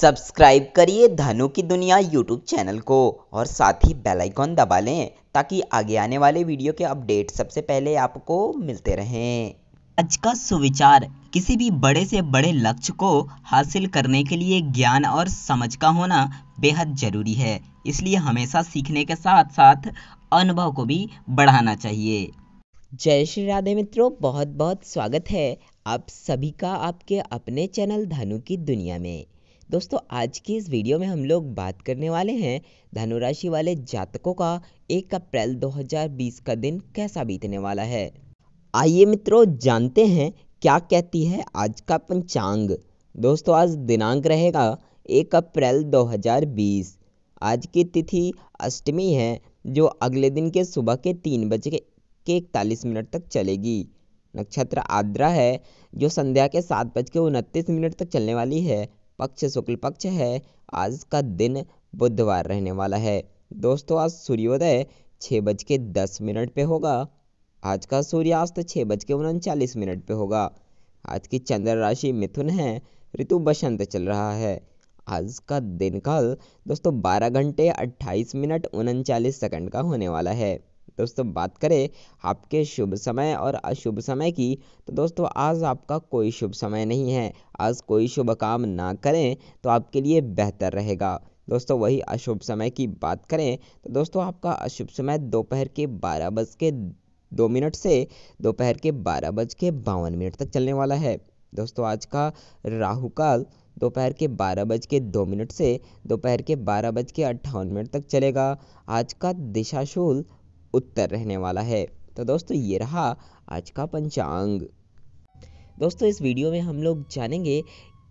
subscribe करिए धनु की दुनिया यूट्यूब चैनल को और साथ ही बेल आइकॉन दबा लें ताकि आगे आने वाले वीडियो के अपडेट सबसे पहले आपको मिलते रहें आज का सुविचार किसी भी बड़े से बड़े लक्ष्य को हासिल करने के लिए ज्ञान और समझ का होना बेहद जरूरी है इसलिए हमेशा सीखने के साथ साथ अनुभव को भी बढ़ाना चाहिए जय श्री राधे मित्रों बहुत बहुत स्वागत है आप सभी का आपके अपने चैनल धनु की दुनिया में दोस्तों आज की इस वीडियो में हम लोग बात करने वाले हैं धनुराशि वाले जातकों का 1 अप्रैल 2020 का दिन कैसा बीतने वाला है आइए मित्रों जानते हैं क्या कहती है आज का पंचांग दोस्तों आज दिनांक रहेगा 1 अप्रैल 2020 आज की तिथि अष्टमी है जो अगले दिन के सुबह के तीन बज के इकतालीस मिनट तक चलेगी नक्षत्र आद्रा है जो संध्या के सात बज के उनतीस मिनट तक चलने वाली है पक्ष शुक्ल पक्ष है आज का दिन बुधवार रहने वाला है दोस्तों आज सूर्योदय छः बज के दस मिनट पर होगा आज का सूर्यास्त छः बज के उनचालीस मिनट पर होगा आज की चंद्र राशि मिथुन है ऋतु बसंत चल रहा है आज का दिन काल दोस्तों बारह घंटे अट्ठाईस मिनट उनचालीस सेकंड का होने वाला है दोस्तों बात करें आपके शुभ समय और अशुभ समय की तो दोस्तों आज आपका कोई शुभ समय नहीं है आज कोई शुभ काम ना करें तो आपके लिए बेहतर रहेगा दोस्तों वही अशुभ समय की बात करें तो दोस्तों आपका अशुभ समय दोपहर के बारह बज के दो मिनट से दोपहर के बारह बज के बावन मिनट तक चलने वाला है दोस्तों आज का राहु काल दोपहर के बारह बज के दो मिनट से दोपहर के बारह बज के अट्ठावन मिनट तक चलेगा आज का दिशाशूल उत्तर रहने वाला है तो दोस्तों ये रहा आज का पंचांग दोस्तों इस वीडियो में हम लोग जानेंगे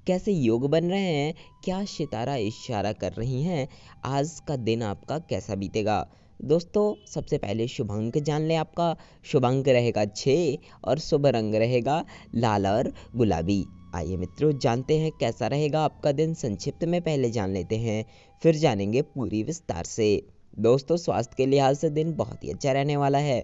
कैसे योग बन रहे हैं क्या सितारा इशारा कर रही हैं आज का दिन आपका कैसा बीतेगा दोस्तों सबसे पहले शुभ अंक जान लें आपका शुभ अंक रहेगा छः और शुभ रंग रहेगा लाल और गुलाबी आइए मित्रों जानते हैं कैसा रहेगा आपका दिन संक्षिप्त में पहले जान लेते हैं फिर जानेंगे पूरी विस्तार से दोस्तों स्वास्थ्य के लिहाज से दिन बहुत ही अच्छा रहने वाला है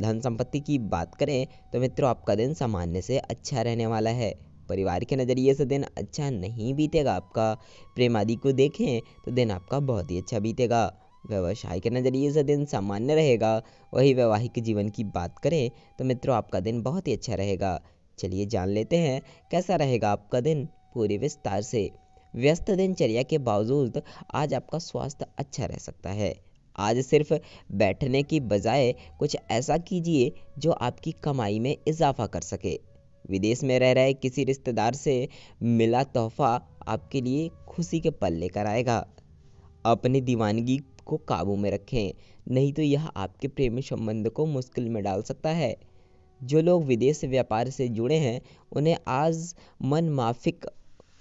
धन संपत्ति की बात करें तो मित्रों आपका दिन सामान्य से अच्छा रहने वाला है परिवार के नज़रिए से दिन अच्छा नहीं बीतेगा आपका प्रेम आदि को देखें तो दिन आपका बहुत ही अच्छा बीतेगा व्यवसाय के नज़रिए से दिन सामान्य रहेगा वही वैवाहिक जीवन की बात करें तो मित्रों आपका दिन बहुत ही अच्छा रहेगा चलिए जान लेते हैं कैसा रहेगा आपका दिन पूरे विस्तार से व्यस्त दिनचर्या के बावजूद आज आपका स्वास्थ्य अच्छा रह सकता है आज सिर्फ बैठने की बजाय कुछ ऐसा कीजिए जो आपकी कमाई में इजाफा कर सके विदेश में रह रहे किसी रिश्तेदार से मिला तोहफा आपके लिए खुशी के पल लेकर आएगा अपनी दीवानगी को काबू में रखें नहीं तो यह आपके प्रेमी संबंध को मुश्किल में डाल सकता है जो लोग विदेश व्यापार से जुड़े हैं उन्हें आज मन माफिक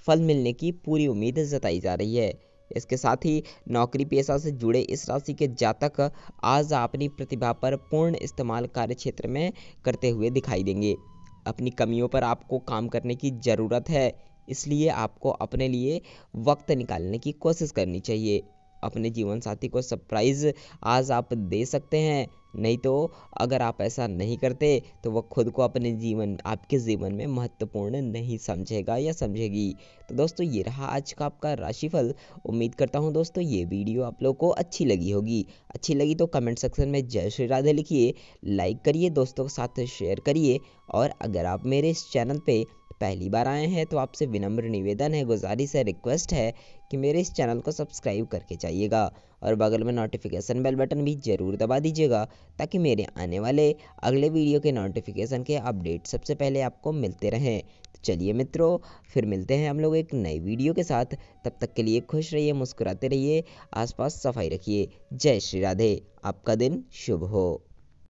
फल मिलने की पूरी उम्मीद जताई जा रही है इसके साथ ही नौकरी पेशा से जुड़े इस राशि के जातक आज अपनी प्रतिभा पर पूर्ण इस्तेमाल कार्य क्षेत्र में करते हुए दिखाई देंगे अपनी कमियों पर आपको काम करने की ज़रूरत है इसलिए आपको अपने लिए वक्त निकालने की कोशिश करनी चाहिए अपने जीवन साथी को सरप्राइज आज आप दे सकते हैं नहीं तो अगर आप ऐसा नहीं करते तो वह खुद को अपने जीवन आपके जीवन में महत्वपूर्ण नहीं समझेगा या समझेगी तो दोस्तों ये रहा आज का आपका राशिफल उम्मीद करता हूँ दोस्तों ये वीडियो आप लोग को अच्छी लगी होगी अच्छी लगी तो कमेंट सेक्शन में जय श्री राधे लिखिए लाइक करिए दोस्तों के साथ शेयर करिए और अगर आप मेरे इस चैनल पर पहली बार आए हैं तो आपसे विनम्र निवेदन है गुजारिश है रिक्वेस्ट है कि मेरे इस चैनल को सब्सक्राइब करके जाइएगा और बगल में नोटिफिकेशन बेल बटन भी ज़रूर दबा दीजिएगा ताकि मेरे आने वाले अगले वीडियो के नोटिफिकेशन के अपडेट सबसे पहले आपको मिलते रहें तो चलिए मित्रों फिर मिलते हैं हम लोग एक नई वीडियो के साथ तब तक के लिए खुश रहिए मुस्कुराते रहिए आसपास सफाई रखिए जय श्री राधे आपका दिन शुभ हो